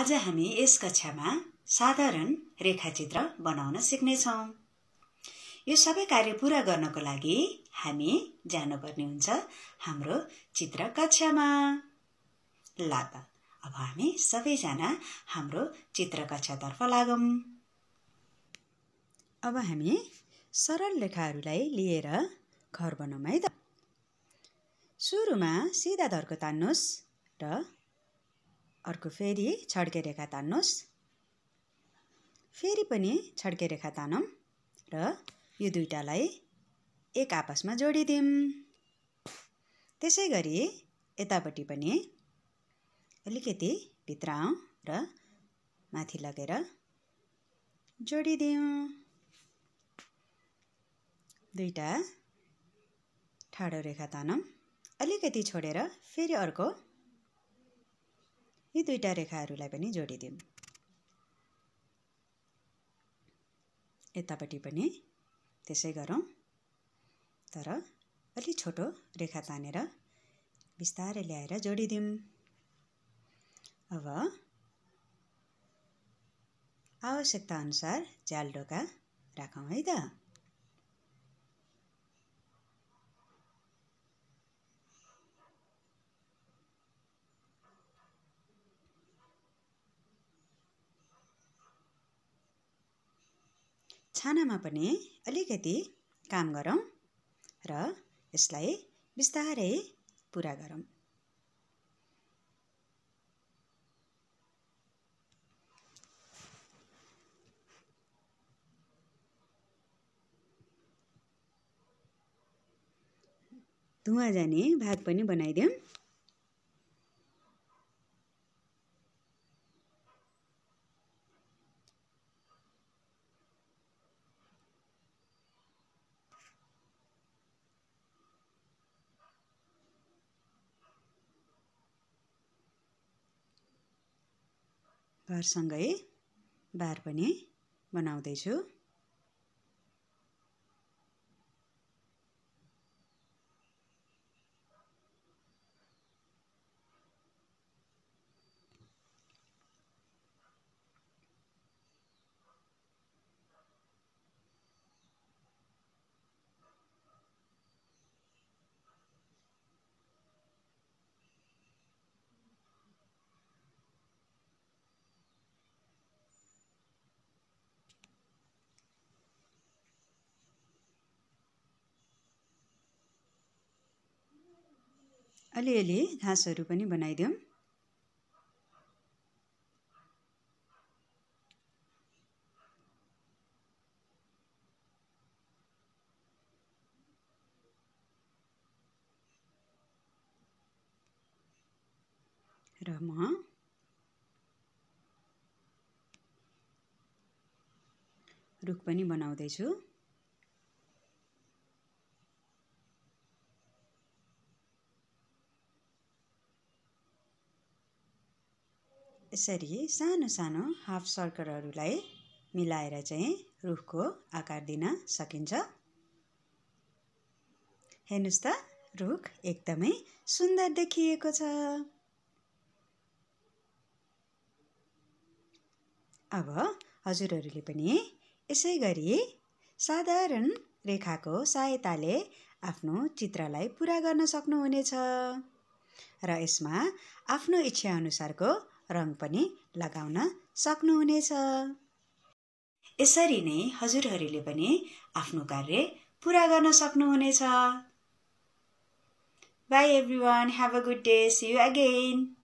आज हामी यस कक्षामा साधारण रेखाचित्र बनाउन सिक्नेछौँ यो सबै कार्य पुरा गर्नको लागि हामी जानुपर्ने हुन्छ हाम्रो चित्र कक्षामा ल त अब हामी सबैजना हाम्रो चित्र कक्षातर्फ लागौँ अब हामी सरल रेखाहरूलाई लिएर घर बनाउँ है त सुरुमा सिधा धर्को तान्नुहोस् र अर्को फेरि छड्के रेखा तान्नुहोस् फेरि पनि छड्के रेखा तानौँ र यो दुइटालाई एक आपसमा जोडिदिउँ त्यसै गरी यतापट्टि पनि अलिकति भित्र आउँ र माथि लगेर जोडिदिउँ दुइटा ठाडो रेखा तानौँ अलिकति छोडेर फेरि अर्को यी दुईवटा रेखाहरूलाई पनि जोडिदिउँ यतापट्टि पनि त्यसै गरौँ तर अलि छोटो रेखा तानेर बिस्तारै ल्याएर जोडिदिउँ अब आवश्यकताअनुसार झ्याल राखौँ है त छानामा पनि अलिकति काम गरौँ र यसलाई बिस्तारै पुरा गरौँ धुवा जाने भाग पनि बनाइदिउँ घरसँगै बार पनि बनाउँदैछु अलिअलि घाँसहरू पनि बनाइदिउँ र म रुख पनि बनाउँदैछु यसरी सानो सानो हाफ सर्कलहरूलाई मिलाएर चाहिँ रुखको आकार दिन सकिन्छ हेर्नुहोस् त रुख एकदमै सुन्दर देखिएको छ अब हजुरहरूले पनि यसै गरी साधारण रेखाको सहायताले आफ्नो चित्रलाई पुरा गर्न सक्नुहुनेछ र यसमा आफ्नो इच्छाअनुसारको रङ पनि लगाउन सक्नुहुनेछ यसरी नै हजुरहरूले पनि आफ्नो कार्य पुरा गर्न सक्नुहुनेछ bye everyone have a good day see you again